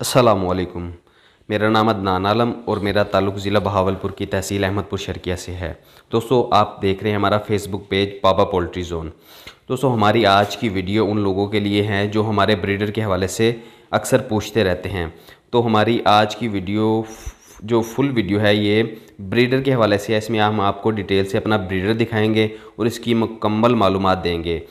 असलकुम मेरा नाम अदनान आलम और मेरा ताल्लुक ज़िला बहावलपुर की तहसील अहमदपुर शर्किया से है दोस्तों आप देख रहे हैं हमारा Facebook page papa poultry zone दोस्तों हमारी आज की वीडियो उन लोगों के लिए है जो हमारे ब्रीडर के हवाले से अक्सर पूछते रहते हैं तो हमारी आज की वीडियो जो फुल वीडियो है ये ब्रीडर के हवाले से है इसमें हम आपको डिटेल से अपना ब्रीडर दिखाएंगे और इसकी मुकम्मल मालूम देंगे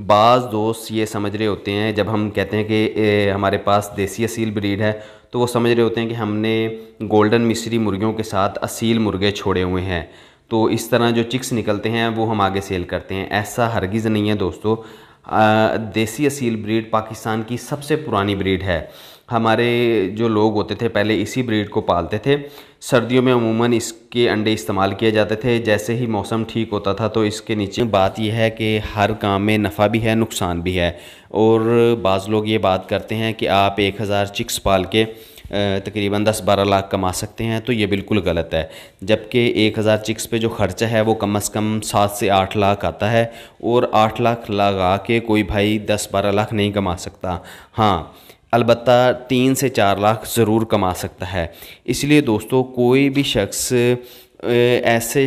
बाज़ दोस्त ये समझ रहे होते हैं जब हम कहते हैं कि ए, हमारे पास देसी असील ब्रीड है तो वो समझ रहे होते हैं कि हमने गोल्डन मिश्री मुर्गियों के साथ असील मुर्गे छोड़े हुए हैं तो इस तरह जो चिक्स निकलते हैं वो हम आगे सेल करते हैं ऐसा हरगिज़ नहीं है दोस्तों आ, देसी असील ब्रीड पाकिस्तान की सबसे पुरानी ब्रीड है हमारे जो लोग होते थे पहले इसी ब्रीड को पालते थे सर्दियों में अमूमन इसके अंडे इस्तेमाल किए जाते थे जैसे ही मौसम ठीक होता था तो इसके नीचे बात यह है कि हर काम में नफ़ा भी है नुकसान भी है और बाज़ लोग ये बात करते हैं कि आप एक हज़ार चिक्स पाल के तकरीबन 10-12 लाख कमा सकते हैं तो ये बिल्कुल गलत है जबकि 1000 चिक्स पे जो ख़र्चा है वो कम से कम सात से आठ लाख आता है और आठ लाख लगा के कोई भाई 10-12 लाख नहीं कमा सकता हाँ अलबत् तीन से चार लाख ज़रूर कमा सकता है इसलिए दोस्तों कोई भी शख्स ऐसे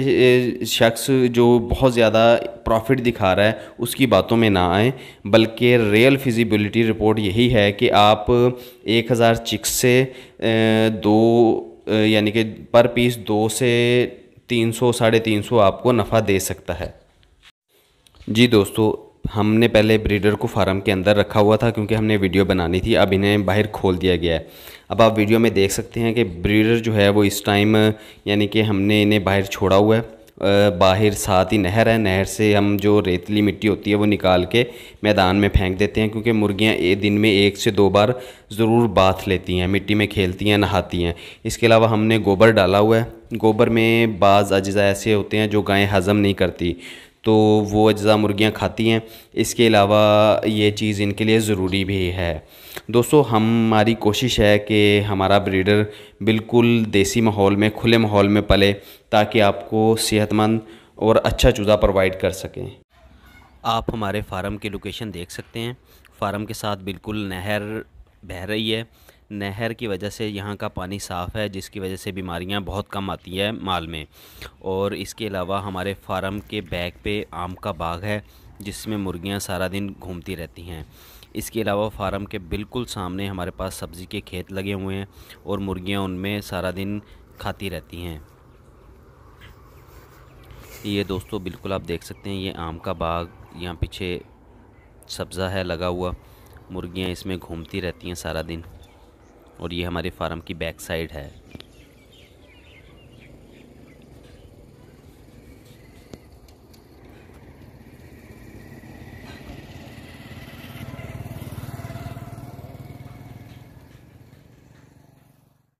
शख्स जो बहुत ज़्यादा प्रॉफिट दिखा रहा है उसकी बातों में ना आए बल्कि रियल फिजिबिलिटी रिपोर्ट यही है कि आप एक हज़ार चिक्स से दो यानी कि पर पीस दो से तीन सौ साढ़े तीन सौ आपको नफ़ा दे सकता है जी दोस्तों हमने पहले ब्रीडर को फार्म के अंदर रखा हुआ था क्योंकि हमने वीडियो बनानी थी अब इन्हें बाहर खोल दिया गया है अब आप वीडियो में देख सकते हैं कि ब्रीडर जो है वो इस टाइम यानी कि हमने इन्हें बाहर छोड़ा हुआ है बाहर साथ ही नहर है नहर से हम जो रेतली मिट्टी होती है वो निकाल के मैदान में फेंक देते हैं क्योंकि मुर्गियाँ दिन में एक से दो बार ज़रूर बाथ लेती हैं मिट्टी में खेलती हैं नहाती हैं इसके अलावा हमने गोबर डाला हुआ है गोबर में बाज़ अज्जा ऐसे होते हैं जो गायें हज़म नहीं करती तो वो अज्जा मुर्गियाँ खाती हैं इसके अलावा ये चीज़ इनके लिए ज़रूरी भी है दोस्तों हमारी कोशिश है कि हमारा ब्रीडर बिल्कुल देसी माहौल में खुले माहौल में पले ताकि आपको सेहतमंद और अच्छा चूज़ा प्रोवाइड कर सकें आप हमारे फार्म की लोकेशन देख सकते हैं फार्म के साथ बिल्कुल नहर बह रही है नहर की वजह से यहाँ का पानी साफ़ है जिसकी वजह से बीमारियाँ बहुत कम आती है माल में और इसके अलावा हमारे फार्म के बैक पे आम का बाग है जिसमें मुर्गियाँ सारा दिन घूमती रहती हैं इसके अलावा फार्म के बिल्कुल सामने हमारे पास सब्ज़ी के खेत लगे हुए हैं और मुर्गियाँ उनमें सारा दिन खाती रहती हैं ये दोस्तों बिल्कुल आप देख सकते हैं ये आम का बाग यहाँ पीछे सब्ज़ा है लगा हुआ मुर्गियाँ इसमें घूमती रहती हैं सारा दिन और ये हमारे फार्म की बैक साइड है